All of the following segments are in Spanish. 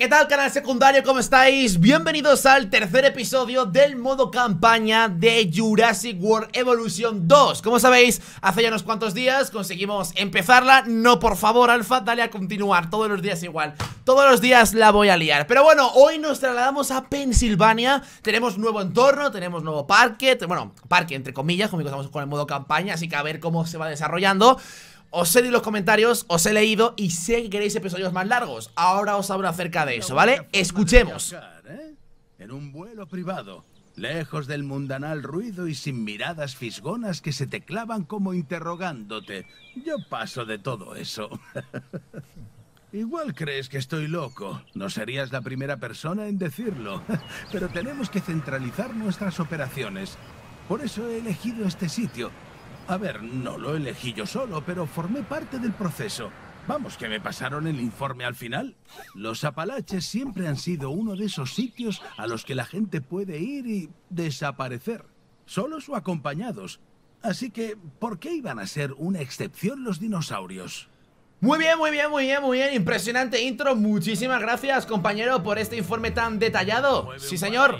¿Qué tal canal secundario? ¿Cómo estáis? Bienvenidos al tercer episodio del modo campaña de Jurassic World Evolution 2 Como sabéis, hace ya unos cuantos días conseguimos empezarla No, por favor, Alfa, dale a continuar, todos los días igual Todos los días la voy a liar Pero bueno, hoy nos trasladamos a Pensilvania Tenemos nuevo entorno, tenemos nuevo parque Bueno, parque entre comillas, como estamos con el modo campaña Así que a ver cómo se va desarrollando os he leído los comentarios, os he leído y sé que queréis episodios más largos. Ahora os hablo acerca de eso, ¿vale? Escuchemos. ¿Eh? En un vuelo privado, lejos del mundanal ruido y sin miradas fisgonas que se te clavan como interrogándote. Yo paso de todo eso. Igual crees que estoy loco. No serías la primera persona en decirlo. Pero tenemos que centralizar nuestras operaciones. Por eso he elegido este sitio, a ver, no lo elegí yo solo, pero formé parte del proceso. Vamos, que me pasaron el informe al final. Los Apalaches siempre han sido uno de esos sitios a los que la gente puede ir y desaparecer, solos o acompañados. Así que, ¿por qué iban a ser una excepción los dinosaurios? Muy bien, muy bien, muy bien, muy bien Impresionante intro, muchísimas gracias compañero Por este informe tan detallado Mueve Sí señor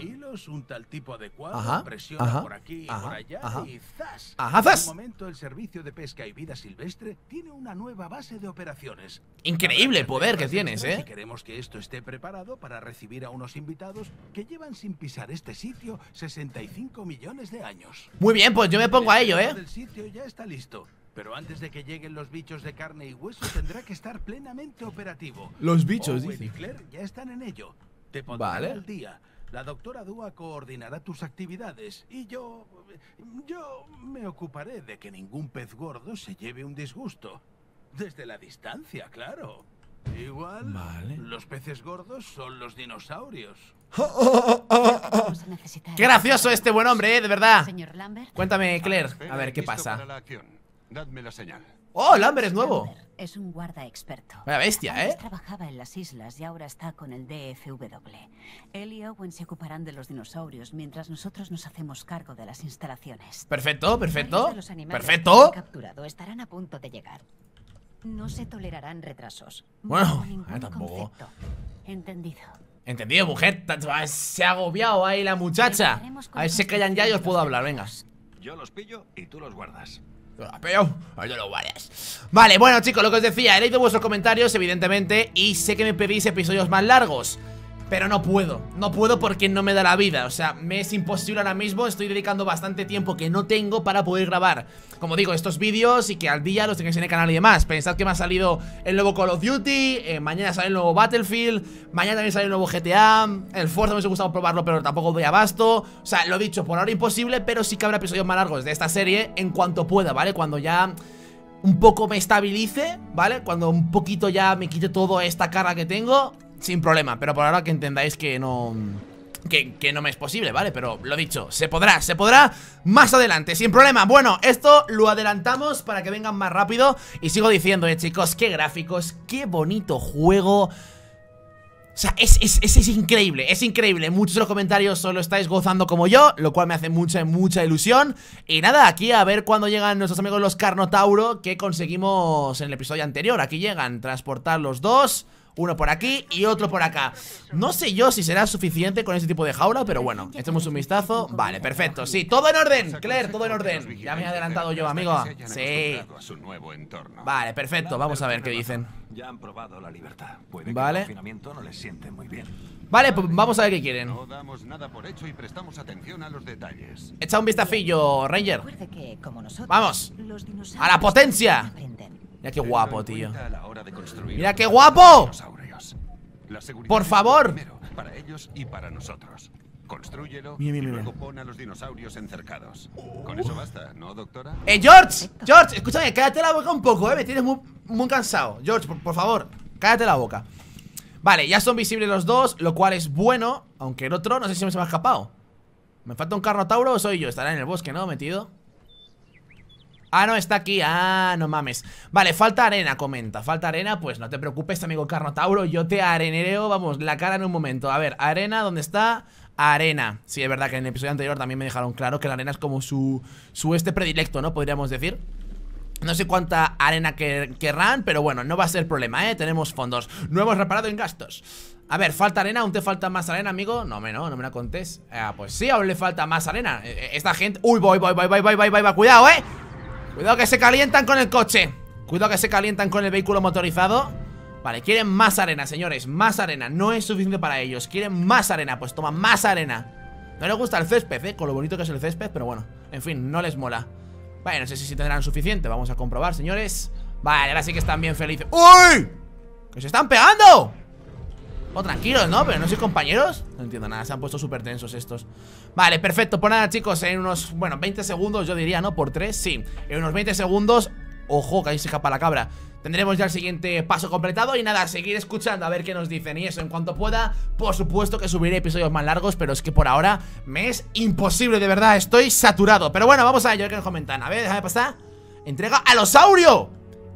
un tal tipo adecuado, Ajá, presiona ajá, por aquí ajá, por allá ajá, y ¡zas! Ajá, zas. En el momento el Servicio de Pesca y Vida Silvestre Tiene una nueva base de operaciones Increíble poder que tienes, eh si queremos que esto esté preparado para recibir a unos invitados Que llevan sin pisar este sitio 65 millones de años Muy bien, pues yo me pongo a ello, eh El sitio ya está listo pero antes de que lleguen los bichos de carne y hueso tendrá que estar plenamente operativo. Los bichos, dice. Claire ya están en ello. Te pondré al día. La doctora Dua coordinará tus actividades y yo... Yo me ocuparé de que ningún pez gordo se lleve un disgusto. Desde la distancia, claro. Igual, los peces gordos son los dinosaurios. Oh, oh, oh, ¡Qué gracioso este buen hombre, eh, De verdad. Cuéntame, ah, Claire. A ver, ¿qué pasa? Dadme la señal. ¡Oh, Lambert es nuevo! es un guarda experto. Una bestia, ¿eh? trabajaba en las islas y ahora está con el DFW. Él y Owen se ocuparán de los dinosaurios mientras nosotros nos hacemos cargo de las instalaciones. Perfecto, perfecto. perfecto. Capturado estarán a punto de llegar. No se tolerarán retrasos. Bueno, ah, tampoco. Entendido. Entendido, mujer. Se ha agobiado ahí la muchacha. A ver si callan ya y os puedo hablar, Vengas. Yo los pillo y tú los guardas. Ah, vale, bueno chicos, lo que os decía, he leído vuestros comentarios, evidentemente, y sé que me pedís episodios más largos. Pero no puedo, no puedo porque no me da la vida O sea, me es imposible ahora mismo Estoy dedicando bastante tiempo que no tengo para poder grabar Como digo, estos vídeos y que al día los tengáis en el canal y demás Pensad que me ha salido el nuevo Call of Duty eh, Mañana sale el nuevo Battlefield Mañana también sale el nuevo GTA El Forza me ha gustado probarlo pero tampoco doy abasto O sea, lo he dicho, por ahora imposible Pero sí que habrá episodios más largos de esta serie en cuanto pueda, ¿vale? Cuando ya un poco me estabilice, ¿vale? Cuando un poquito ya me quite toda esta cara que tengo sin problema, pero por ahora que entendáis que no... Que, no me es posible, ¿vale? Pero lo dicho, se podrá, se podrá más adelante, sin problema Bueno, esto lo adelantamos para que vengan más rápido Y sigo diciendo, eh, chicos, qué gráficos, qué bonito juego o sea, es, es, increíble, es increíble Muchos de los comentarios solo estáis gozando como yo Lo cual me hace mucha, mucha ilusión Y nada, aquí a ver cuándo llegan nuestros amigos los Carnotauro Que conseguimos en el episodio anterior Aquí llegan, transportar los dos uno por aquí y otro por acá No sé yo si será suficiente con ese tipo de jaula Pero bueno, echemos un vistazo Vale, perfecto, sí, todo en orden, Claire, todo en orden Ya me he adelantado yo, amigo Sí Vale, perfecto, vamos a ver qué dicen vale. Vale, pues vamos a ver qué quieren. Echa un vistacillo, Ranger. vamos. ¡A la potencia! Mira qué guapo, tío. Mira qué guapo. Por favor. Para ellos y para nosotros. Con eso basta, ¿no, doctora? ¡Eh, George! George, escúchame, cállate la boca un poco, eh. Me tienes muy, cansado. George, por, favor, cállate la boca. Vale, ya son visibles los dos, lo cual es bueno. Aunque el otro, no sé si me se me ha escapado. ¿Me falta un carnotauro o soy yo? Estará en el bosque, ¿no? Metido. Ah, no, está aquí. Ah, no mames. Vale, falta arena, comenta. Falta arena, pues no te preocupes, amigo Carnotauro. Yo te arenereo, vamos, la cara en un momento. A ver, arena, ¿dónde está? Arena. Sí, es verdad que en el episodio anterior también me dejaron claro que la arena es como su, su este predilecto, ¿no? Podríamos decir. No sé cuánta arena querrán, pero bueno, no va a ser problema, ¿eh? Tenemos fondos. No hemos reparado en gastos. A ver, ¿falta arena? ¿Aún te falta más arena, amigo? No, me no, no me la contés. Ah, pues sí, aún le falta más arena. Eh, eh, esta gente... Uy, voy, voy, voy, voy, voy, voy, voy, voy, cuidado, ¿eh? Cuidado que se calientan con el coche Cuidado que se calientan con el vehículo motorizado Vale, quieren más arena, señores Más arena, no es suficiente para ellos Quieren más arena, pues toma más arena No les gusta el césped, eh, con lo bonito que es el césped Pero bueno, en fin, no les mola Vale, no sé si tendrán suficiente, vamos a comprobar, señores Vale, ahora sí que están bien felices ¡Uy! ¡Que se están pegando! Oh, tranquilos, ¿no? ¿Pero no sois compañeros? No entiendo nada, se han puesto súper tensos estos Vale, perfecto, pues nada chicos, en unos, bueno, 20 segundos yo diría, ¿no? Por 3, sí En unos 20 segundos, ojo, que ahí se escapa la cabra Tendremos ya el siguiente paso completado Y nada, seguir escuchando a ver qué nos dicen Y eso, en cuanto pueda, por supuesto que subiré episodios más largos Pero es que por ahora me es imposible, de verdad, estoy saturado Pero bueno, vamos a ello, que nos comentan A ver, déjame pasar Entrega alosaurio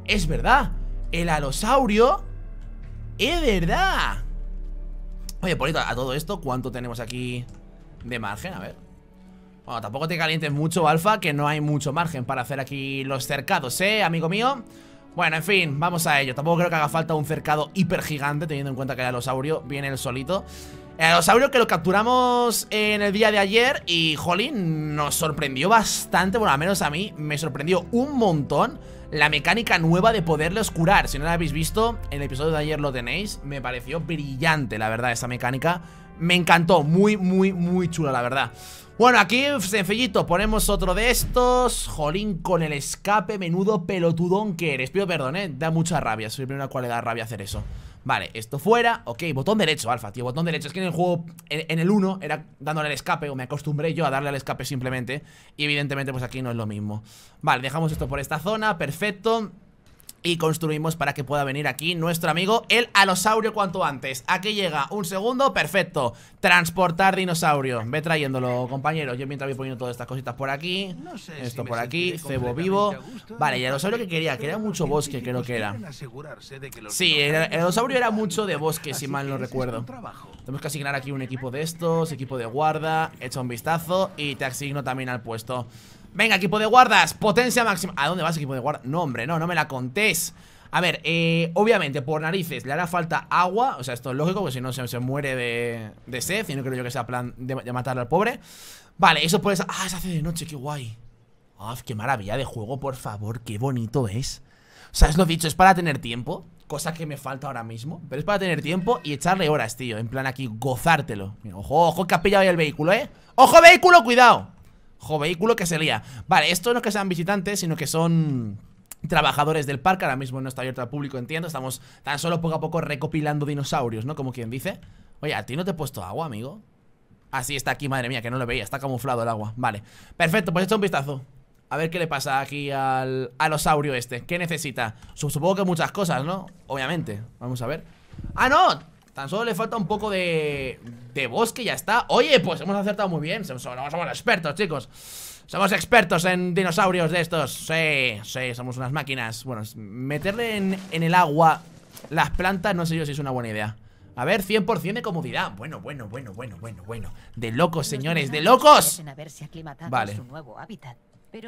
Es verdad, el alosaurio Es verdad Oye, Polito, a todo esto, ¿cuánto tenemos aquí de margen? A ver. Bueno, tampoco te calientes mucho, Alfa, que no hay mucho margen para hacer aquí los cercados, ¿eh, amigo mío? Bueno, en fin, vamos a ello. Tampoco creo que haga falta un cercado hiper gigante, teniendo en cuenta que el alosaurio viene el solito. El alosaurio que lo capturamos en el día de ayer y, jolín, nos sorprendió bastante. Bueno, al menos a mí me sorprendió un montón la mecánica nueva de poderlos curar. Si no la habéis visto, en el episodio de ayer lo tenéis. Me pareció brillante, la verdad, Esa mecánica. Me encantó, muy, muy, muy chula, la verdad. Bueno, aquí, sencillito, ponemos otro de estos. Jolín, con el escape, menudo pelotudón que eres. Pido perdón, eh, da mucha rabia. Soy primero cual le da rabia hacer eso. Vale, esto fuera, ok, botón derecho, alfa, tío, botón derecho Es que en el juego, en, el 1, era dándole al escape O me acostumbré yo a darle al escape simplemente Y evidentemente pues aquí no es lo mismo Vale, dejamos esto por esta zona, perfecto y construimos para que pueda venir aquí nuestro amigo el alosaurio cuanto antes. Aquí llega, un segundo, perfecto. Transportar dinosaurio. Ve trayéndolo, compañeros. Yo mientras voy poniendo todas estas cositas por aquí, esto por aquí, cebo vivo. Vale, y alosaurio que quería, que mucho bosque, creo que era. Sí, el, el alosaurio era mucho de bosque, si mal no recuerdo. Tenemos que asignar aquí un equipo de estos, equipo de guarda, echa un vistazo y te asigno también al puesto. Venga, equipo de guardas, potencia máxima ¿A dónde vas, equipo de guardas? No, hombre, no, no me la contés a ver, eh, obviamente por narices le hará falta agua, o sea, esto es lógico, porque si no se, muere de, de sed, y no creo yo que sea plan de, matarle matar al pobre. Vale, eso puede ser... Ah, se hace de noche, qué guay. Ah, qué maravilla de juego, por favor, qué bonito es. O sea, es lo dicho, es para tener tiempo, cosa que me falta ahora mismo, pero es para tener tiempo y echarle horas, tío, en plan aquí, gozártelo. ojo, ojo que ha pillado ahí el vehículo, ¿eh? ¡Ojo vehículo, cuidado! Jo, vehículo que se lía. Vale, esto no es que sean visitantes, sino que son trabajadores del parque. Ahora mismo no está abierto al público, entiendo. Estamos tan solo poco a poco recopilando dinosaurios, ¿no? Como quien dice. Oye, ¿a ti no te he puesto agua, amigo? Así ah, está aquí, madre mía, que no lo veía. Está camuflado el agua. Vale. Perfecto, pues echa un vistazo. A ver qué le pasa aquí al alosaurio este. ¿Qué necesita? Supongo que muchas cosas, ¿no? Obviamente. Vamos a ver. ¡Ah, no! Tan solo le falta un poco de, de bosque y ya está Oye, pues hemos acertado muy bien somos, expertos, chicos Somos expertos en dinosaurios de estos Sí, sí, somos unas máquinas Bueno, meterle en, el agua las plantas no sé yo si es una buena idea a ver, 100% de comodidad. Bueno, bueno, bueno, bueno, bueno, bueno. De locos, señores, de locos. Vale.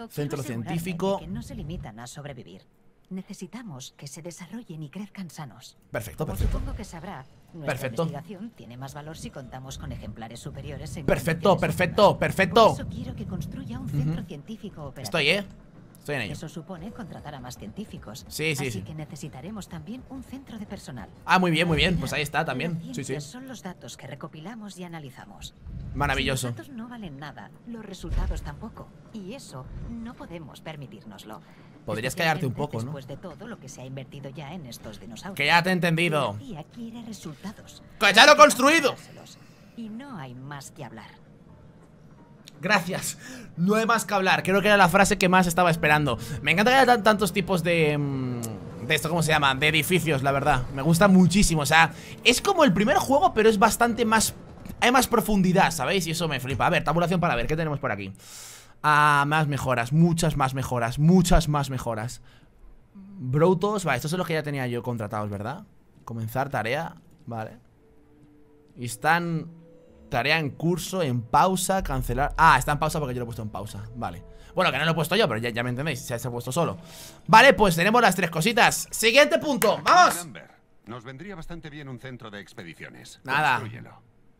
Centro científico. No se limitan a sobrevivir. Necesitamos que se desarrollen y crezcan sanos. Perfecto, Como supongo que sabrá, nuestra perfecto. investigación tiene más valor si contamos con ejemplares superiores Perfecto, perfecto, perfecto. Por eso quiero que construya un centro científico Estoy, ¿eh? Estoy en ello. Eso supone contratar a más científicos. Sí, sí, así que necesitaremos también un centro de personal. Ah, muy bien, muy bien. Pues ahí está también. Sí, sí. Son los datos que recopilamos y analizamos. Maravilloso. los datos no valen nada, los resultados tampoco. Y eso no podemos permitírnoslo. Podrías callarte un poco, ¿no? de todo lo que se ha invertido ya en estos dinosaurios. Que ya te he entendido. ya lo he construido! hay más que hablar. Gracias. No hay más que hablar. Creo que era la frase que más estaba esperando. Me encanta que haya tantos tipos de... Mm, de esto, ¿cómo se llama? De edificios, la verdad. Me gusta muchísimo. O sea, es como el primer juego, pero es bastante más... Hay más profundidad, ¿sabéis? Y eso me flipa. A ver, tabulación para ver. ¿Qué tenemos por aquí? Ah, más mejoras, muchas más mejoras, muchas más mejoras. Brotos, vale, estos son los que ya tenía yo contratados, ¿verdad? Comenzar tarea, vale. Y están tarea en curso, en pausa, cancelar. Ah, está en pausa porque yo lo he puesto en pausa, vale. Bueno, que no lo he puesto yo, pero ya, ya me entendéis, se ha puesto solo. Vale, pues tenemos las tres cositas. Siguiente punto, vamos. Nos vendría bastante bien un centro de expediciones. Nada.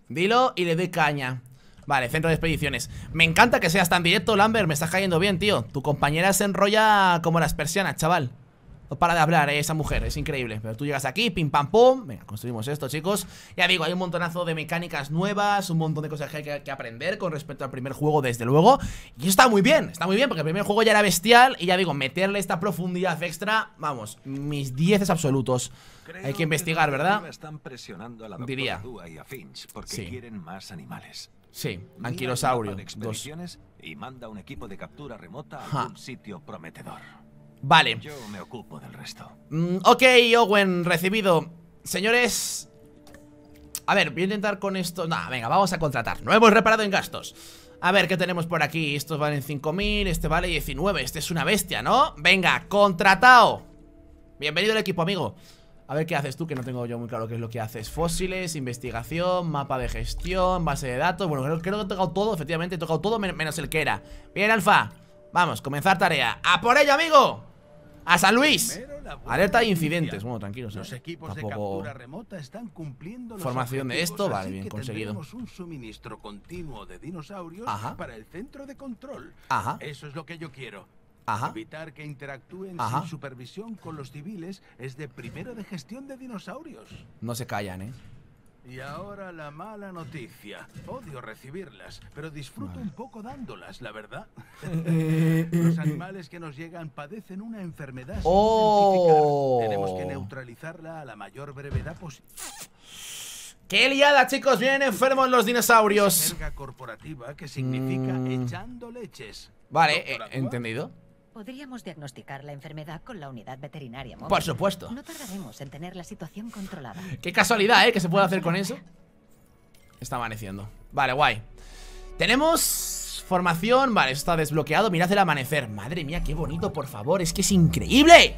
Dilo y le dé caña. Vale, centro de expediciones. Me encanta que seas tan directo, Lambert. Me estás cayendo bien, tío. Tu compañera se enrolla como las persianas, chaval. No para de hablar, eh, esa mujer, es increíble Pero tú llegas aquí, pim pam pum, venga, construimos esto chicos Ya digo, hay un montonazo de mecánicas nuevas Un montón de cosas que hay que, aprender Con respecto al primer juego, desde luego Y está muy bien, está muy bien, porque el primer juego ya era bestial Y ya digo, meterle esta profundidad extra Vamos, mis dieces absolutos Hay que investigar, ¿verdad? Están presionando a la Diría Porque sí. quieren más animales Sí, anquilosaurio. Y sitio prometedor. Vale. me ocupo del resto. Mm, ok, Owen, recibido. Señores. A ver, voy a intentar con esto. No, venga, vamos a contratar. No hemos reparado en gastos. A ver, ¿qué tenemos por aquí? Estos valen 5.000, este vale 19. Este es una bestia, ¿no? Venga, contratado. Bienvenido al equipo, amigo. A ver qué haces tú, que no tengo yo muy claro qué es lo que haces. Fósiles, investigación, mapa de gestión, base de datos. Bueno, creo, que he tocado todo, efectivamente, he tocado todo menos el que era. Bien, Alfa. Vamos, comenzar tarea. ¡A por ello, amigo! ¡A San Luis! Alerta de incidentes. Bueno, tranquilos. Los ¿eh? equipos de captura remota están cumpliendo Formación de esto, vale, bien conseguido. un para el centro de control. Ajá. Eso es lo que yo quiero. Ajá. Evitar que interactúen sin supervisión con los civiles es de primero de gestión de dinosaurios. No se callan, ¿eh? Y ahora la mala noticia. Odio recibirlas, pero disfruto un poco dándolas, la verdad. Los animales que nos llegan padecen una enfermedad oh. Tenemos que neutralizarla a la mayor brevedad posible. ¡Qué liada, chicos! Vienen enfermos los dinosaurios. corporativa que significa mm. echando leches. Vale, eh, entendido. Podríamos diagnosticar la enfermedad con la unidad veterinaria móvil. Por supuesto. No tardaremos en tener la situación controlada. Qué casualidad, ¿eh? Que se puede hacer con eso. Está amaneciendo. Vale, guay. Tenemos formación. Vale, esto está desbloqueado. Mirad el amanecer. Madre mía, qué bonito, por favor. Es que es increíble.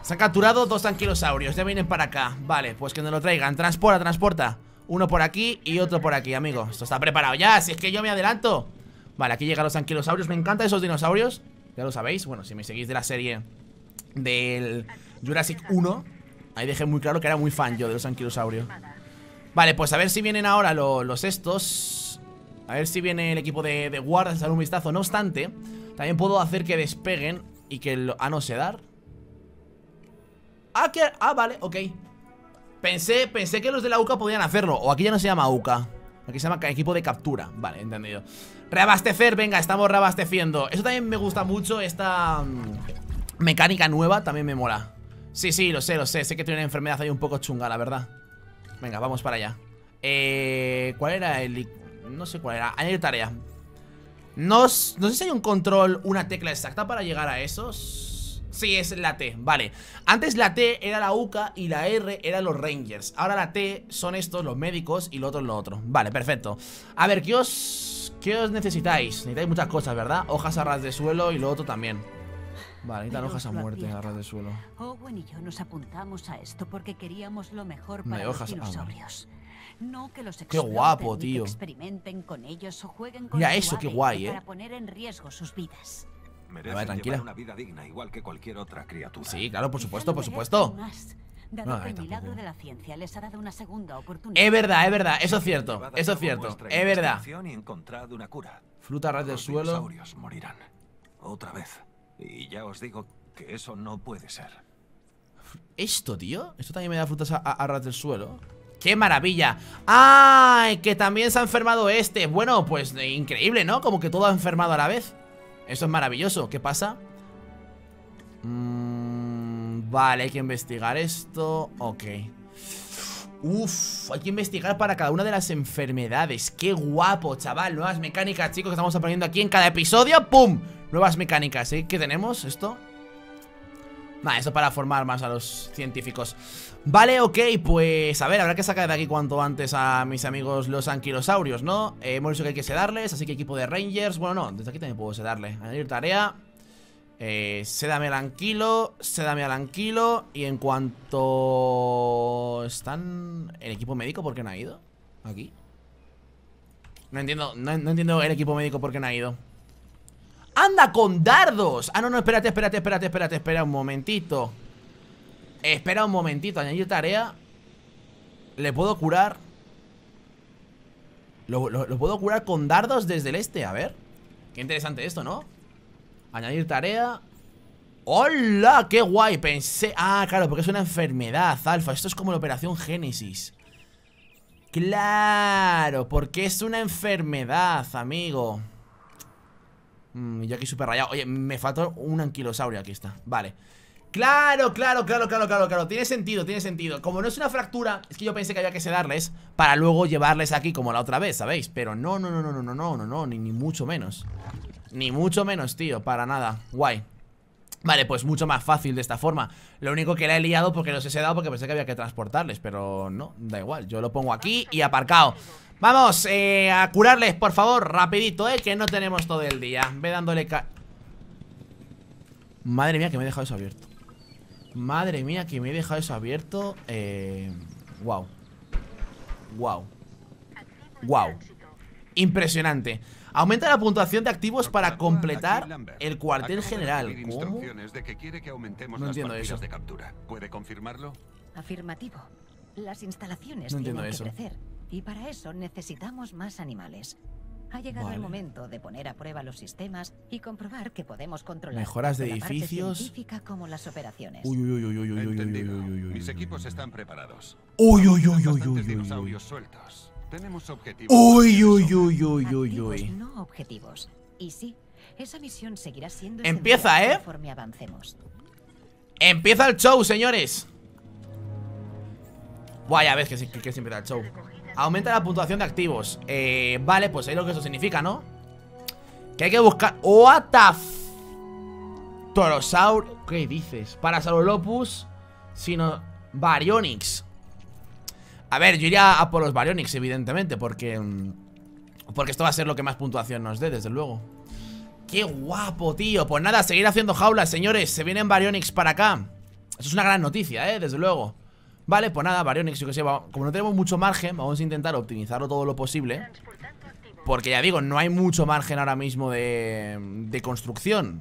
Se han capturado dos anquilosaurios. Ya vienen para acá. Vale, pues que nos lo traigan. Transporta, transporta. Uno por aquí y otro por aquí, amigo. Esto está preparado ya. Si es que yo me adelanto. Vale, aquí llegan los anquilosaurios. Me encantan esos dinosaurios ya lo sabéis. Bueno, si me seguís de la serie del Jurassic 1, ahí dejé muy claro que era muy fan yo de los anquilosaurios. Vale, pues a ver si vienen ahora los estos. A ver si viene el equipo de, guardas a dar un vistazo. No obstante, también puedo hacer que despeguen y que lo... Ah, no se dar. Ah, que... ah, vale, ok. Pensé, pensé que los de la UCA podían hacerlo. O aquí ya no se llama UCA. Aquí se llama equipo de captura. Vale, entendido. Reabastecer, venga, estamos reabasteciendo Eso también me gusta mucho, esta mm, mecánica nueva también me mola Sí, sí, lo sé, lo sé Sé que tiene una enfermedad ahí un poco chunga, la verdad Venga, vamos para allá Eh... ¿Cuál era el...? No sé cuál era Añadir tarea no sé si hay un control, una tecla exacta para llegar a esos Sí, es la T, vale. Antes la T era la UCA y la R era los Rangers. Ahora la T son estos, los médicos, y lo otro es lo otro. Vale, perfecto. A ver, ¿qué os, qué os necesitáis? Necesitáis muchas cosas, ¿verdad? Hojas a ras de suelo y lo otro también. Vale, necesitan hojas a muerte a ras de suelo. Owen y nos apuntamos a esto porque queríamos lo mejor qué guapo, tío. experimenten ellos o jueguen Mira eso, qué guay, eh. Para poner en riesgo sus vidas. Merecen tranquila. una vida digna igual que cualquier otra criatura. Sí, claro, por supuesto, por supuesto. Dado no, que milagro de la ciencia les ha dado una segunda oportunidad. Es verdad, es verdad, eso es cierto, eso es cierto, es verdad. Y encontrado una cura. Fruta ras del suelo. Los morirán otra vez. Y ya os digo que eso no puede ser. Esto, tío, esto también me da frutas a, a, ras del suelo. ¡Qué maravilla! ¡Ay! Que también se ha enfermado este. Bueno, pues eh, increíble, ¿no? Como que todo ha enfermado a la vez. Eso es maravilloso. ¿Qué pasa? Mm, vale, hay que investigar esto. Ok. Uf, hay que investigar para cada una de las enfermedades. ¡Qué guapo, chaval! Nuevas mecánicas, chicos, que estamos aprendiendo aquí en cada episodio. ¡Pum! Nuevas mecánicas, ¿eh? ¿Qué tenemos? Esto... Nada, eso para formar más a los científicos Vale, ok, pues a ver, habrá que sacar de aquí cuanto antes a mis amigos los anquilosaurios, ¿no? Eh, hemos dicho que hay que sedarles, así que equipo de rangers Bueno, no, desde aquí también puedo sedarle Añadir tarea eh, Sedame al anquilo, sedame al anquilo Y en cuanto... ¿Están el equipo médico? ¿Por qué no ha ido? Aquí no entiendo, no, no entiendo el equipo médico por qué no ha ido ¡Anda con dardos! Ah, no, no, espérate, espérate, espérate, espérate, espera un momentito Espera un momentito, añadir tarea Le puedo curar lo, puedo curar con dardos desde el este, a ver Qué interesante esto, ¿no? Añadir tarea ¡Hola! ¡Qué guay! Pensé... Ah, claro, porque es una enfermedad, alfa Esto es como la operación Génesis Claro, porque es una enfermedad, amigo Mm, yo aquí súper rayado. Oye, me faltó un anquilosaurio. Aquí está. Vale. Claro, claro, claro, claro, claro, claro. Tiene sentido, tiene sentido. Como no es una fractura, es que yo pensé que había que sedarles para luego llevarles aquí como la otra vez, ¿sabéis? Pero no, no, no, no, no, no, no, no, no, ni, ni mucho menos. Ni mucho menos, tío, para nada. Guay. Vale, pues mucho más fácil de esta forma Lo único que la he liado porque los he sedado porque pensé que había que transportarles Pero no, da igual, yo lo pongo aquí y aparcado Vamos eh, a curarles, por favor, rapidito, eh, que no tenemos todo el día. Ve dándole Madre mía, que me he dejado eso abierto. Madre mía, que me he dejado eso abierto. Wow. Wow. Wow. Impresionante. Aumenta la puntuación de activos para completar el cuartel general. ¿Cómo? No entiendo eso. ¿Puede confirmarlo? Afirmativo. Las instalaciones no entiendo eso. Y para eso necesitamos más animales. Ha llegado el momento de poner a prueba los sistemas y comprobar que podemos controlar mejoras de edificios, parte como las operaciones. Uy, uy, uy, uy, uy, uy, uy, uy, Mis equipos están preparados. Uy, uy, uy, uy, uy, sueltos. Tenemos objetivos. Uy, uy, uy, uy, uy, uy. No objetivos. Y sí, esa misión seguirá siendo Empieza, ¿eh? Conforme avancemos. Empieza el show, señores. Guay, a ver que, que se empieza el show. Aumenta la puntuación de activos eh, Vale, pues ahí lo que eso significa, ¿no? Que hay que buscar What the Torosaur ¿Qué dices? Parasaurolopus Sino... Baryonyx A ver, yo iría a por los Baryonyx, evidentemente Porque... Mm, porque esto va a ser lo que más puntuación nos dé, desde luego ¡Qué guapo, tío! Pues nada, seguir haciendo jaulas, señores Se vienen Baryonyx para acá Eso es una gran noticia, ¿eh? Desde luego Vale, pues nada, Baryonyx, yo que sé, como no tenemos mucho margen, vamos a intentar optimizarlo todo lo posible. Porque ya digo, no hay mucho margen ahora mismo de, de construcción.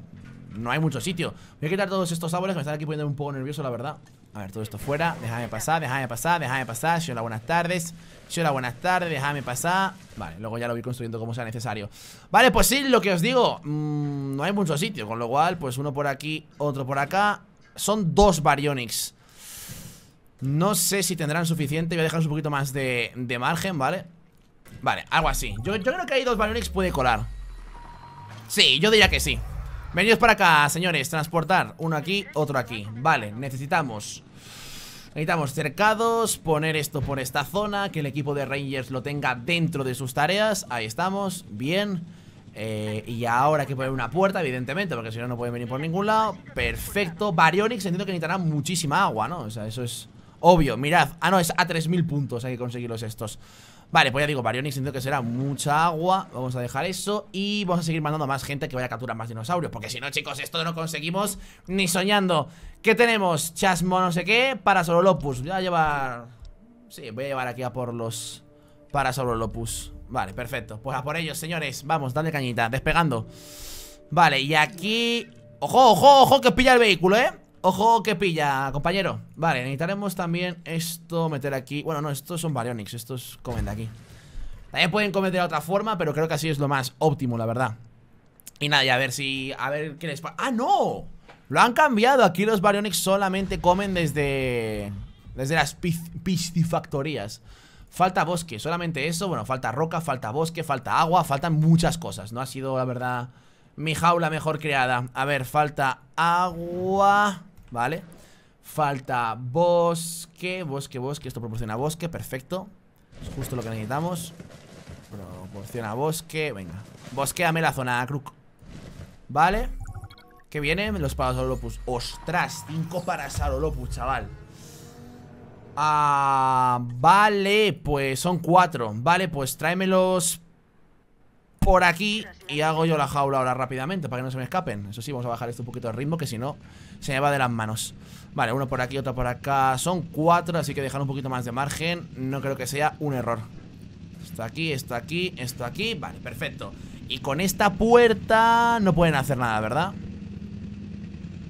No hay mucho sitio. Voy a quitar todos estos árboles que me están aquí poniendo un poco nervioso, la verdad. A ver, todo esto fuera. Déjame pasar, déjame pasar, déjame pasar. hola buenas tardes. la buenas tardes, déjame pasar. Vale, luego ya lo voy construyendo como sea necesario. Vale, pues sí, lo que os digo. Mm, no hay mucho sitio, con lo cual, pues uno por aquí, otro por acá. Son dos Baryonyx. No sé si tendrán suficiente Voy a dejaros un poquito más de, de margen, ¿vale? Vale, algo así Yo, creo que ahí dos que puede colar Sí, yo diría que sí Venidos para acá, señores Transportar uno aquí, otro aquí Vale, necesitamos Necesitamos cercados Poner esto por esta zona Que el equipo de Rangers lo tenga dentro de sus tareas Ahí estamos, bien eh, y ahora hay que poner una puerta, evidentemente, porque si no, no pueden venir por ningún lado. Perfecto. Baryonyx entiendo que necesitará muchísima agua, ¿no? O sea, eso es Obvio, mirad Ah, no, es a 3.000 puntos Hay que conseguirlos estos Vale, pues ya digo, Baryonyx siento que será mucha agua Vamos a dejar eso Y vamos a seguir mandando más gente que vaya a capturar más dinosaurios Porque si no, chicos, esto no conseguimos ni soñando ¿Qué tenemos? Chasmo no sé qué Parasaurolopus Voy a llevar... Sí, voy a llevar aquí a por los Parasaurolopus Vale, perfecto Pues a por ellos, señores Vamos, dale cañita Despegando Vale, y aquí... ¡Ojo, ojo, ojo! Que pilla el vehículo, ¿eh? Ojo que pilla, compañero Vale, necesitaremos también esto Meter aquí, bueno no, estos son Baryonyx Estos comen de aquí También pueden comer de otra forma, pero creo que así es lo más óptimo La verdad Y nada, a ver si, a ver qué les ¡Ah, no! Lo han cambiado, aquí los Baryonyx solamente comen desde Desde las piscifactorías Falta bosque, solamente eso Bueno, falta roca, falta bosque, falta agua Faltan muchas cosas, no ha sido la verdad Mi jaula mejor creada A ver, falta agua ¿vale? Falta bosque, bosque, bosque. Esto proporciona bosque, perfecto. Es justo lo que necesitamos. Proporciona bosque. Venga. Bosqueame la zona, Kruk. Vale. Que viene? los para Ostras, cinco para chaval. Ah, vale, pues son cuatro Vale, pues tráemelos por aquí y hago yo la jaula ahora rápidamente para que no se me escapen. Eso sí, vamos a bajar esto un poquito de ritmo, que si no, se me va de las manos. Vale, uno por aquí, otro por acá. Son cuatro, así que dejar un poquito más de margen. No creo que sea un error. Esto aquí, esto aquí, esto aquí. Vale, perfecto. Y con esta puerta no pueden hacer nada, ¿verdad?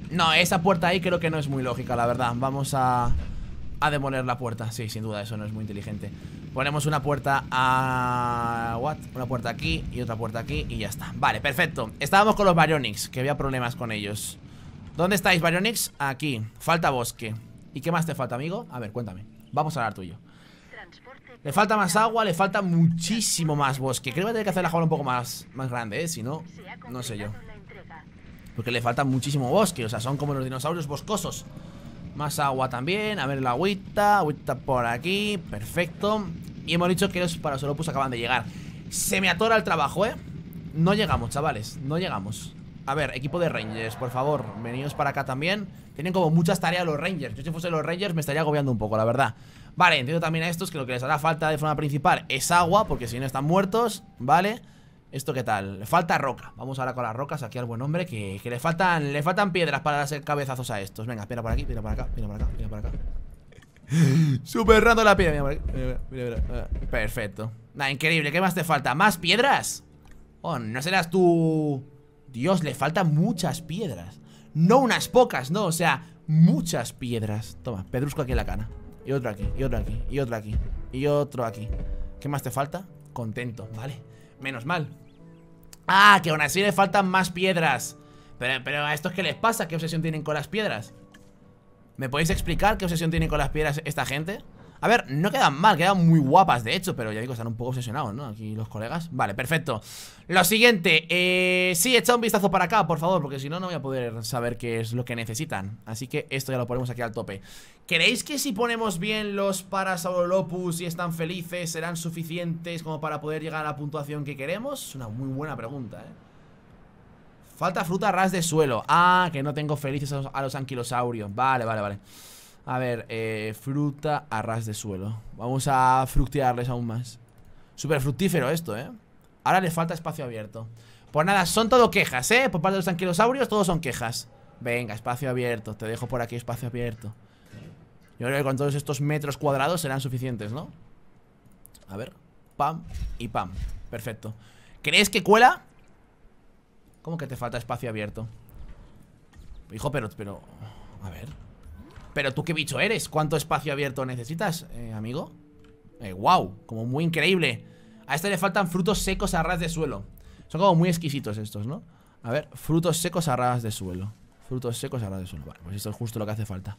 No, esa puerta ahí creo que no es muy lógica, la verdad. Vamos a, a demoler la puerta. Sí, sin duda, eso no es muy inteligente. Ponemos una puerta a... ¿What? Una puerta aquí y otra puerta aquí y ya está. Vale, perfecto. Estábamos con los Bionics que había problemas con ellos. ¿Dónde estáis, Baryonyx? Aquí. Falta bosque. ¿Y qué más te falta, amigo? A ver, cuéntame. Vamos a hablar tuyo Le falta más agua, le falta muchísimo más bosque. Creo que hay que hacer la jaula un poco más, más grande, ¿eh? Si no, no sé yo. Porque le falta muchísimo bosque. O sea, son como los dinosaurios boscosos. Más agua también. A ver, la agüita. Agüita por aquí. Perfecto. Y hemos dicho que los Parasolopus acaban de llegar. Se me atora el trabajo, ¿eh? No llegamos, chavales. No llegamos. A ver, equipo de Rangers, por favor, venidos para acá también. Tienen como muchas tareas los Rangers. Yo si fuese los Rangers me estaría agobiando un poco, la verdad. Vale, entiendo también a estos que lo que les hará falta de forma principal es agua, porque si no están muertos, ¿vale? ¿Esto qué tal? Le falta roca. Vamos ahora con las rocas aquí al buen hombre, que, le, faltan, le faltan piedras para hacer cabezazos a estos. Venga, espera por aquí, espera por acá, mira por acá, mira por acá. Super rando la piedra, mira, mira, mira, mira, Perfecto. Nada, increíble, ¿qué más te falta? ¿Más piedras? Oh, ¿no serás tú...? Dios, le faltan muchas piedras. No unas pocas, no, o sea, muchas piedras. Toma, pedrusco aquí en la cana. Y otro aquí, y otro aquí, y otro aquí, y otro aquí. ¿Qué más te falta? Contento, vale. Menos mal. Ah, que aún así le faltan más piedras. Pero, pero a estos, ¿qué les pasa? ¿Qué obsesión tienen con las piedras? ¿Me podéis explicar qué obsesión tienen con las piedras esta gente? A ver, no quedan mal, quedan muy guapas de hecho Pero ya digo, están un poco obsesionados, ¿no? Aquí los colegas Vale, perfecto Lo siguiente, eh, sí, echa un vistazo para acá, por favor Porque si no, no voy a poder saber qué es lo que necesitan Así que esto ya lo ponemos aquí al tope ¿Creéis que si ponemos bien los Parasaurolopus y están felices Serán suficientes como para poder llegar a la puntuación que queremos? Es Una muy buena pregunta, ¿eh? Falta fruta ras de suelo Ah, que no tengo felices a los anquilosaurios Vale, vale, vale a ver, eh, fruta a ras de suelo. Vamos a fructearles aún más. Súper fructífero esto, ¿eh? Ahora le falta espacio abierto. Pues nada, son todo quejas, ¿eh? Por parte de los anquilosaurios, todos son quejas. Venga, espacio abierto. Te dejo por aquí espacio abierto. Yo creo que con todos estos metros cuadrados serán suficientes, ¿no? A ver. Pam y pam. Perfecto. ¿Crees que cuela? ¿Cómo que te falta espacio abierto? Hijo, pero... pero... A ver... Pero tú qué bicho eres, ¿cuánto espacio abierto necesitas, eh, amigo? Eh, wow, como muy increíble A este le faltan frutos secos a ras de suelo Son como muy exquisitos estos, ¿no? A ver, frutos secos a ras de suelo Frutos secos a ras de suelo Vale, pues esto es justo lo que hace falta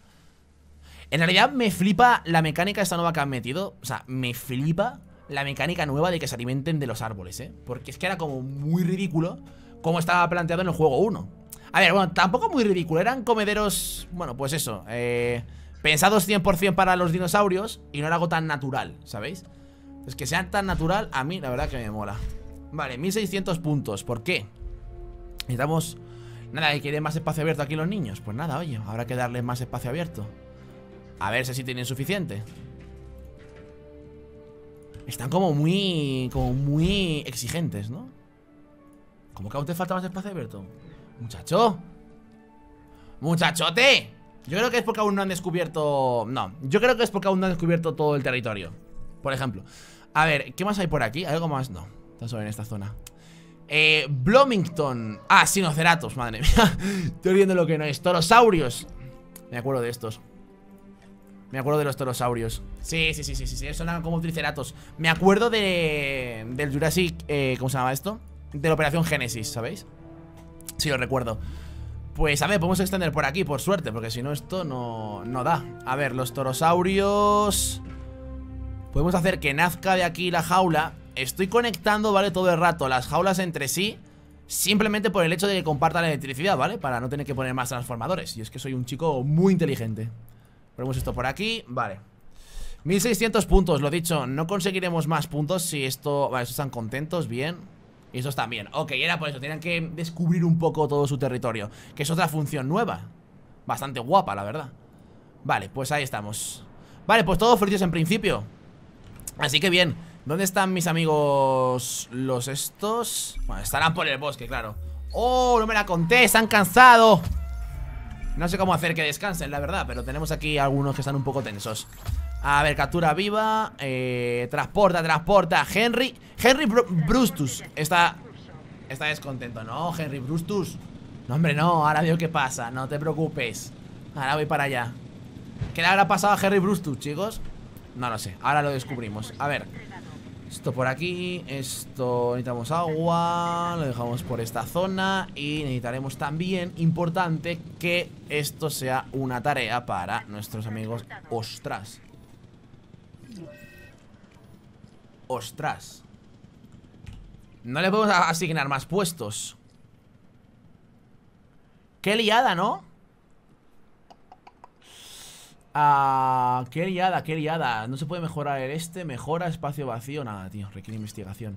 En realidad me flipa la mecánica esta nueva que han metido O sea, me flipa la mecánica nueva de que se alimenten de los árboles, ¿eh? Porque es que era como muy ridículo Como estaba planteado en el juego 1 a ver, bueno, tampoco muy ridículo. Eran comederos, bueno, pues eso, eh, pensados 100% para los dinosaurios y no era algo tan natural, ¿sabéis? Es que sean tan natural, a mí la verdad que me mola. Vale, 1600 puntos. ¿Por qué? Necesitamos... Nada, que quieren más espacio abierto aquí los niños. Pues nada, oye, habrá que darles más espacio abierto. A ver si tienen suficiente. Están como muy... Como muy exigentes, ¿no? ¿Cómo que aún te falta más espacio abierto. Muchacho Muchachote Yo creo que es porque aún no han descubierto... No, yo creo que es porque aún no han descubierto todo el territorio Por ejemplo A ver, ¿qué más hay por aquí? ¿Algo más? No, está solo en esta zona eh, Bloomington Ah, Sinoceratos, madre mía Estoy viendo lo que no es Torosaurios Me acuerdo de estos me acuerdo de los torosaurios. Sí, sí, sí, sí, sí, sí. como triceratos. Me acuerdo de. del Jurassic. Eh, ¿Cómo se llama esto? De la Operación Génesis, ¿sabéis? Si lo recuerdo. Pues a ver, podemos extender por aquí, por suerte, porque si no esto no, da. A ver, los torosaurios... Podemos hacer que nazca de aquí la jaula. Estoy conectando, ¿vale? Todo el rato las jaulas entre sí. Simplemente por el hecho de que compartan la electricidad, ¿vale? Para no tener que poner más transformadores. Y es que soy un chico muy inteligente. Ponemos esto por aquí, vale. 1600 puntos, lo dicho. No conseguiremos más puntos si esto... Vale, están contentos, bien. Y esos también. Ok, era por eso. Tenían que descubrir un poco todo su territorio. Que es otra función nueva. Bastante guapa, la verdad. Vale, pues ahí estamos. Vale, pues todos felices en principio. Así que bien. ¿Dónde están mis amigos los estos? Bueno, estarán por el bosque, claro. ¡Oh, no me la conté! han cansado. No sé cómo hacer que descansen, la verdad Pero tenemos aquí algunos que están un poco tensos a ver, captura viva. Eh, transporta, transporta. Henry. Henry Brustus. Está. Está descontento. No, Henry Brustus. No, hombre, no. Ahora veo qué pasa. No te preocupes. Ahora voy para allá. ¿Qué le habrá pasado a Henry Brustus, chicos? No lo sé. Ahora lo descubrimos. A ver. Esto por aquí. Esto. Necesitamos agua. Lo dejamos por esta zona. Y necesitaremos también, importante, que esto sea una tarea para nuestros amigos. Ostras. Ostras No le podemos asignar más puestos Qué liada, ¿no? Ah, qué liada, qué liada No se puede mejorar el este Mejora espacio vacío Nada, tío, requiere investigación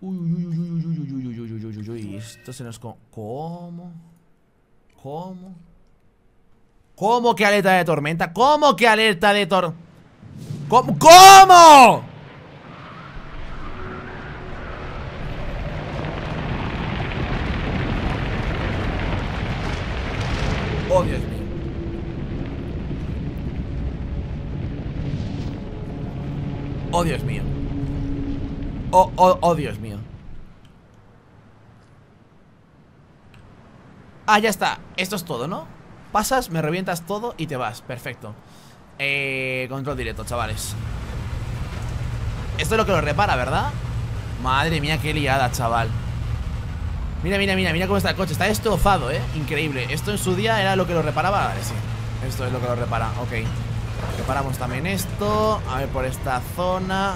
Uy, uy, Esto se nos... ¿Cómo? ¿Cómo? ¿Cómo que alerta de tormenta? ¿Cómo que alerta de tor... ¿Cómo? ¿Cómo? Oh, Dios mío. Oh, Dios oh, mío. Oh, Dios mío. Ah, ya está. Esto es todo, ¿no? Pasas, me revientas todo y te vas. Perfecto. Eh, control directo, chavales. Esto es lo que lo repara, ¿verdad? Madre mía, qué liada, chaval. Mira, mira, mira, mira cómo está el coche. Está estofado, ¿eh? Increíble. Esto en su día era lo que lo reparaba. Vale, sí. Esto es lo que lo repara. Ok. Reparamos también esto. A ver, por esta zona.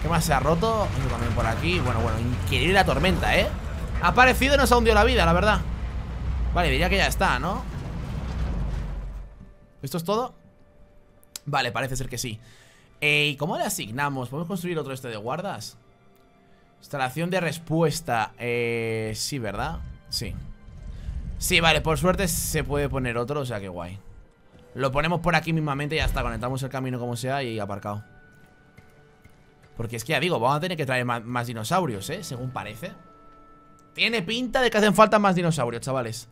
¿Qué más se ha roto? también por aquí. Bueno, bueno, increíble la tormenta, ¿eh? Ha aparecido y nos ha hundido la vida, la verdad. Vale, diría que ya está, ¿no? ¿Esto es todo? Vale, parece ser que sí. Eh, ¿Y cómo le asignamos? ¿Podemos construir otro este de guardas? Instalación de respuesta. Eh, sí, ¿verdad? Sí. Sí, vale, por suerte se puede poner otro, o sea que guay. Lo ponemos por aquí mismamente y ya está. Conectamos el camino como sea y aparcado. Porque es que ya digo, vamos a tener que traer más, dinosaurios, ¿eh? Según parece. Tiene pinta de que hacen falta más dinosaurios, chavales.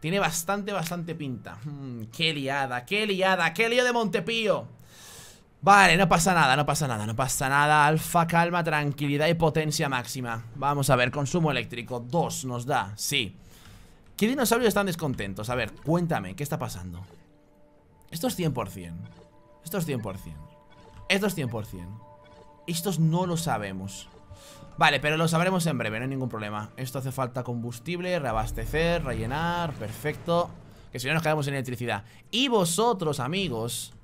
Tiene bastante, bastante pinta. Hmm, qué liada, qué liada, qué lío de Montepío. Vale, no pasa nada, no pasa nada, no pasa nada Alfa, calma, tranquilidad y potencia máxima Vamos a ver, consumo eléctrico Dos nos da, sí ¿Qué dinosaurios están descontentos? A ver, cuéntame, ¿qué está pasando? Esto es 100% Esto es 100% Esto es 100% Estos no lo sabemos Vale, pero lo sabremos en breve, no hay ningún problema Esto hace falta combustible, reabastecer, rellenar Perfecto Que si no nos quedamos en electricidad Y vosotros, amigos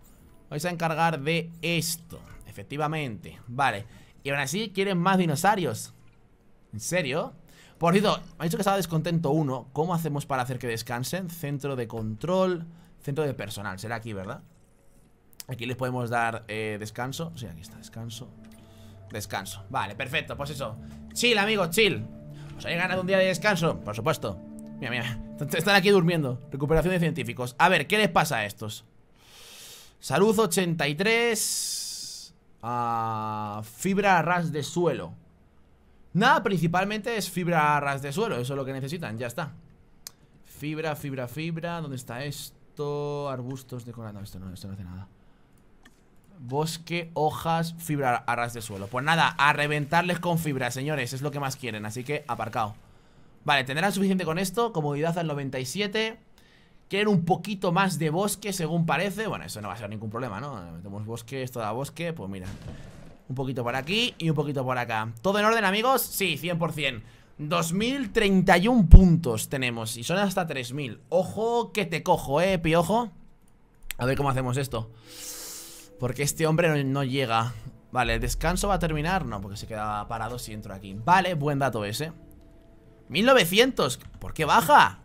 Vais a encargar de esto Efectivamente, vale Y aún así quieren más dinosaurios ¿En serio? Por cierto, me ha dicho que estaba descontento uno ¿Cómo hacemos para hacer que descansen? Centro de control Centro de personal, será aquí, ¿verdad? Aquí les podemos dar eh, descanso Sí, aquí está, descanso Descanso, vale, perfecto, pues eso Chill, amigos, chill ¿Os habéis ganado un día de descanso? Por supuesto Mira, mira, están aquí durmiendo Recuperación de científicos A ver, ¿qué les pasa a estos? Salud 83. fibra a ras de suelo. Nada, principalmente es fibra a ras de suelo. Eso es lo que necesitan, ya está. Fibra, fibra, fibra. ¿Dónde está esto? Arbustos de cola. No, esto no, esto no hace nada. Bosque, hojas, fibra a ras de suelo. Pues nada, a reventarles con fibra, señores. Es lo que más quieren, así que aparcado. Vale, tendrán suficiente con esto. Comodidad al 97. Quieren un poquito más de bosque, según parece. Bueno, eso no va a ser ningún problema, ¿no? Metemos bosque, esto da bosque. Pues mira, un poquito por aquí y un poquito por acá. ¿Todo en orden, amigos? Sí, 100%. 2031 puntos tenemos y son hasta 3000. Ojo que te cojo, eh, piojo. A ver cómo hacemos esto. Porque este hombre no, llega. Vale, ¿descanso va a terminar? No, porque se queda parado si entro aquí. Vale, buen dato ese. 1900. ¿Por qué baja?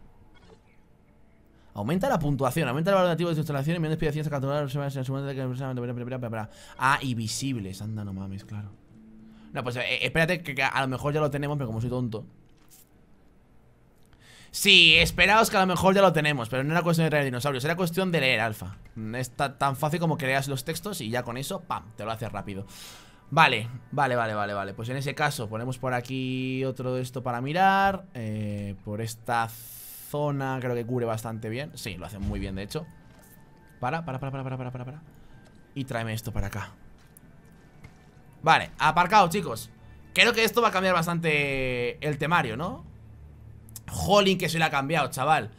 Aumenta la puntuación, aumenta el valor de de instalación y menos de a capturar Ah, y visibles, anda, no mames, claro. No, pues eh, espérate, que, a lo mejor ya lo tenemos, pero como soy tonto. Sí, esperaos que a lo mejor ya lo tenemos, pero no era cuestión de traer dinosaurios, era cuestión de leer alfa. No mm, Es tan fácil como que leas los textos y ya con eso, ¡pam! Te lo haces rápido. Vale, vale, vale, vale, vale. Pues en ese caso ponemos por aquí otro de esto para mirar. Eh, por esta zona, creo que cubre bastante bien. Sí, lo hace muy bien, de hecho. Para, para, para, para, para, para, para. Y tráeme esto para acá. Vale, aparcado, chicos. Creo que esto va a cambiar bastante el temario, ¿no? Jolín, que se le ha cambiado, chaval.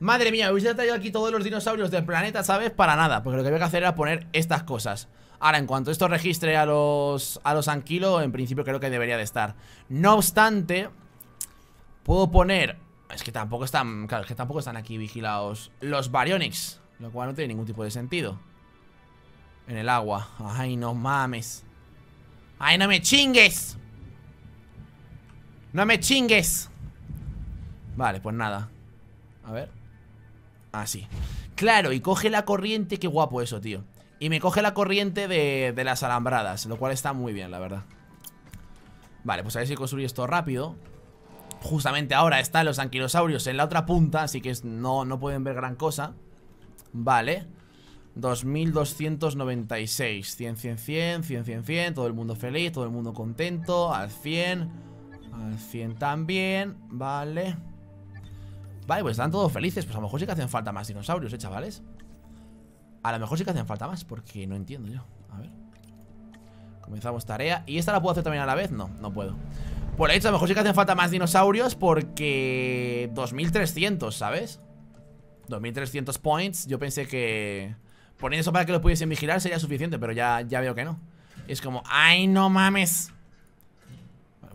Madre mía, hubiese traído aquí todos los dinosaurios del planeta, ¿sabes? Para nada, porque lo que había que hacer era poner estas cosas. Ahora, en cuanto esto registre a los, a los anquilos, en principio creo que debería de estar. No obstante, puedo poner es que tampoco están. Claro, es que tampoco están aquí vigilados los Baryonyx. Lo cual no tiene ningún tipo de sentido. En el agua. Ay, no mames. Ay, no me chingues. No me chingues. Vale, pues nada. A ver. Así. Ah, claro, y coge la corriente. Qué guapo eso, tío. Y me coge la corriente de, de las alambradas. Lo cual está muy bien, la verdad. Vale, pues a ver si construyo esto rápido. Justamente ahora están los anquilosaurios en la otra punta, así que no, no pueden ver gran cosa. Vale. 2296. 100, 100, 100, 100, 100, 100. Todo el mundo feliz, todo el mundo contento. Al 100. Al 100 también. Vale. Vale, pues están todos felices. Pues a lo mejor sí que hacen falta más dinosaurios, ¿eh, chavales? A lo mejor sí que hacen falta más, porque no entiendo yo. A ver. Comenzamos tarea. ¿Y esta la puedo hacer también a la vez? No, no puedo. Por hecho, a lo mejor sí que hacen falta más dinosaurios porque... 2300, ¿sabes? 2300 points. Yo pensé que... Poniendo eso para que lo pudiesen vigilar sería suficiente, pero ya, ya veo que no. es como, ¡ay, no mames!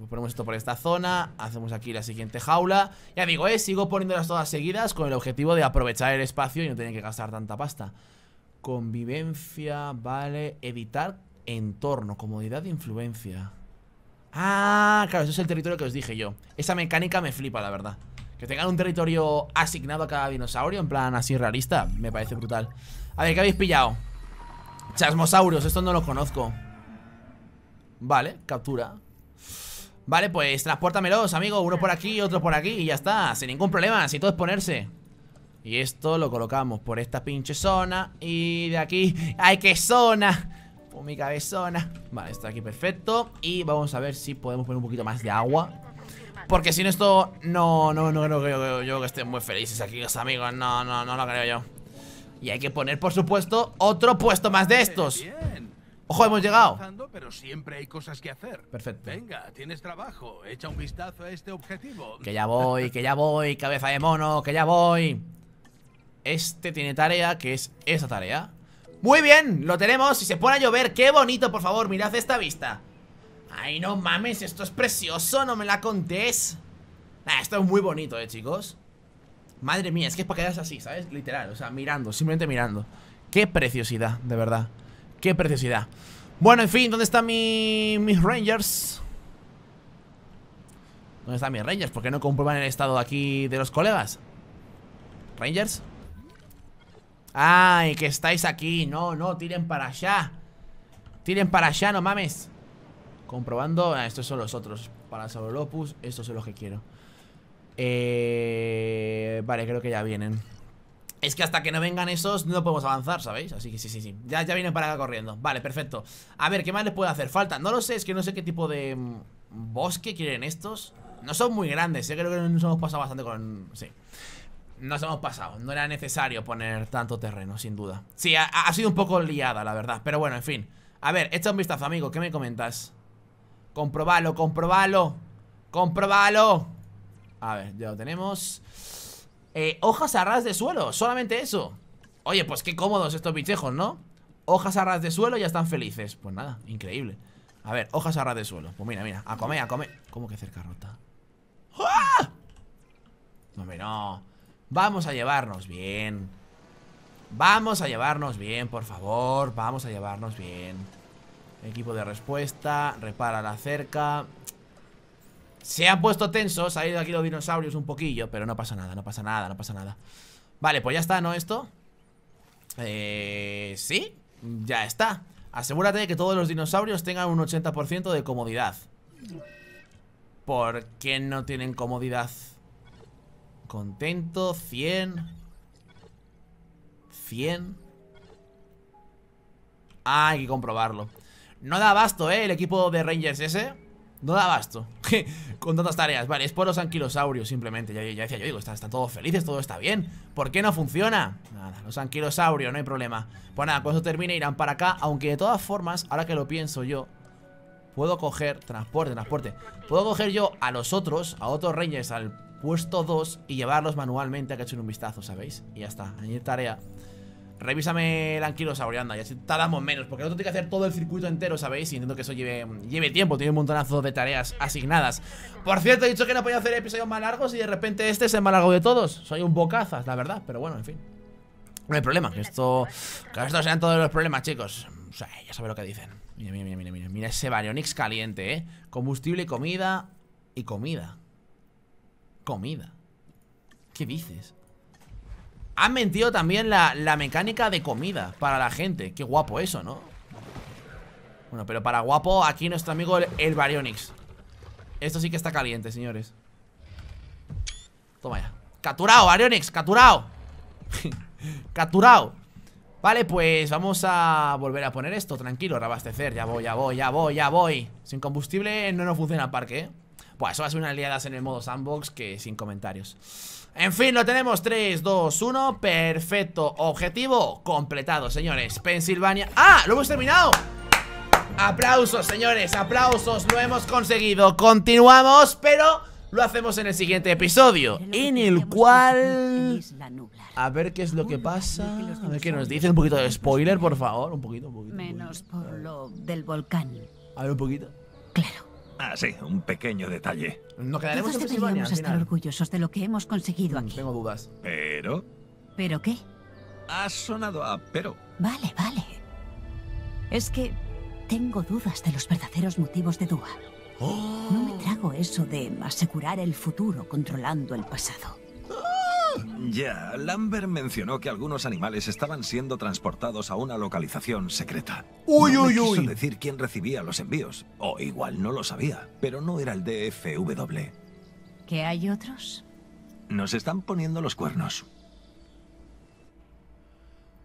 ponemos esto por esta zona, hacemos aquí la siguiente jaula. Ya digo, eh, sigo poniéndolas todas seguidas con el objetivo de aprovechar el espacio y no tener que gastar tanta pasta. Convivencia, vale, editar entorno, comodidad de influencia. Ah, claro, eso es el territorio que os dije yo Esa mecánica me flipa, la verdad Que tengan un territorio asignado a cada dinosaurio En plan así realista, me parece brutal A ver, ¿qué habéis pillado? Chasmosaurios, esto no lo conozco Vale, captura Vale, pues transportamelos, amigo Uno por aquí, otro por aquí y ya está Sin ningún problema, sin todo exponerse ponerse Y esto lo colocamos por esta pinche zona Y de aquí, ¡ay, qué zona! mi cabezona Vale, está aquí perfecto Y vamos a ver si podemos poner un poquito más de agua Porque no, esto no, no, no, no creo no, yo, que estén muy felices aquí los amigos No, no, no lo creo yo Y hay que poner, por supuesto, otro puesto más de estos Ojo, hemos llegado. Pero siempre hay cosas que hacer. Perfecto. Venga, tienes trabajo. Echa un vistazo a este objetivo. Que ya voy, que ya voy, cabeza de mono, que ya voy. Este tiene tarea, que es esa tarea. Muy bien, lo tenemos y se pone a llover Qué bonito, por favor, mirad esta vista Ay, no mames, esto es precioso No me la contés ah, Esto es muy bonito, eh, chicos Madre mía, es que es para quedarse así, ¿sabes? Literal, o sea, mirando, simplemente mirando Qué preciosidad, de verdad Qué preciosidad Bueno, en fin, ¿dónde están mi, mis rangers? ¿Dónde están mis rangers? ¿Por qué no comprueban el estado aquí de los colegas? ¿Rangers? Ay, que estáis aquí. No, no, tiren para allá. Tiren para allá, no mames. Comprobando. Ah, estos son los otros. Para Saurolopus, estos son los que quiero. Eh, vale, creo que ya vienen. Es que hasta que no vengan esos no podemos avanzar, ¿sabéis? Así que sí, sí, sí. Ya, ya vienen para acá corriendo. Vale, perfecto. A ver, ¿qué más les puede hacer falta? No lo sé, es que no sé qué tipo de mm, bosque quieren estos. No son muy grandes, ¿eh? creo que nos hemos pasado bastante con... Sí nos hemos pasado. No era necesario poner tanto terreno, sin duda. Sí, ha, sido un poco liada, la verdad. Pero bueno, en fin. A ver, echa un vistazo, amigo. ¿Qué me comentas? Comprobalo, comprobalo. Comprobalo. A ver, ya lo tenemos. Eh, hojas a ras de suelo, solamente eso. Oye, pues qué cómodos estos bichejos, ¿no? Hojas a ras de suelo ya están felices. Pues nada, increíble. A ver, hojas a ras de suelo. Pues mira, mira, a comer, a comer. ¿Cómo que cerca rota? ¡Ah! No, hombre, no. Vamos a llevarnos bien. Vamos a llevarnos bien, por favor. Vamos a llevarnos bien. Equipo de respuesta. Repara la cerca. Se han puesto tensos. Ha ido aquí los dinosaurios un poquillo. Pero no pasa nada, no pasa nada, no pasa nada. Vale, pues ya está, ¿no? Esto. Eh, sí, ya está. Asegúrate de que todos los dinosaurios tengan un 80% de comodidad. ¿Por qué no tienen comodidad? Contento, 100 100 ah, hay que comprobarlo No da abasto, eh, el equipo de Rangers ese No da abasto Con tantas tareas, vale, es por los anquilosaurios Simplemente, ya, ya decía yo, digo, están, están, todos felices Todo está bien, ¿por qué no funciona? Nada, los anquilosaurios, no hay problema Pues nada, cuando termine irán para acá Aunque de todas formas, ahora que lo pienso yo Puedo coger, transporte, transporte Puedo coger yo a los otros A otros Rangers, al puesto dos y llevarlos manualmente a que echen un vistazo, ¿sabéis? Y ya está, añadir tarea. Revísame el anquilosaurio, anda, y así damos menos, porque el otro tiene que hacer todo el circuito entero, ¿sabéis? Y entiendo que eso lleve, lleve tiempo, tiene un montonazo de tareas asignadas. Por cierto, he dicho que no podía hacer episodios más largos y de repente este es el más largo de todos. Soy un bocazas, la verdad, pero bueno, en fin. No hay problema, que esto. Que estos sean todos los problemas, chicos. O sea, ya sabéis lo que dicen. Mira, mira, mira, mira, mira. Mira ese Baryonyx caliente, ¿eh? Combustible y comida. Y comida comida. ¿Qué dices? Han mentido también la, mecánica de comida para la gente. Qué guapo eso, ¿no? Bueno, pero para guapo aquí nuestro amigo el, el Esto sí que está caliente, señores. Toma ya. Capturado, Baryonyx, capturado. capturado. Vale, pues vamos a volver a poner esto, tranquilo, abastecer Ya voy, ya voy, ya voy, ya voy. Sin combustible no nos funciona el parque, ¿eh? Pues eso va a ser una liada en el modo sandbox que sin comentarios. En fin, lo tenemos. 3, 2, 1. Perfecto. Objetivo completado, señores. Pensilvania. ¡Ah! ¡Lo hemos terminado! Aplausos, señores. Aplausos. Lo hemos conseguido. Continuamos, pero lo hacemos en el siguiente episodio. En el cual... A ver qué es lo que pasa. A ver qué nos dice. Un poquito de spoiler, por favor. Un poquito, un poquito. Menos por lo del volcán. A ver un poquito. Claro. Ah, sí, un pequeño detalle. Nos quedaremos estar orgullosos de lo que hemos conseguido aquí. Tengo dudas. ¿Pero? ¿Pero qué? Ha sonado a pero. Vale, vale. Es que tengo dudas de los verdaderos motivos de Dua. Oh. No me trago eso de asegurar el futuro controlando el pasado. Ya, Lambert mencionó que algunos animales estaban siendo transportados a una localización secreta. Uy, uy, uy. Quiso decir quién recibía los envíos, o igual no lo sabía, pero no era el DFW. ¿Qué hay otros? Nos están poniendo los cuernos.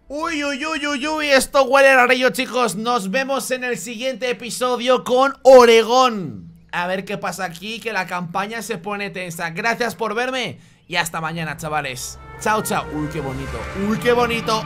Uy, uy, uy, uy, uy, esto huele a rayo, chicos. Nos vemos en el siguiente episodio con Oregón. A ver qué pasa aquí, que la campaña se pone tensa. Gracias por verme. Y hasta mañana, chavales. Chao, chao. Uy, qué bonito. Uy, qué bonito.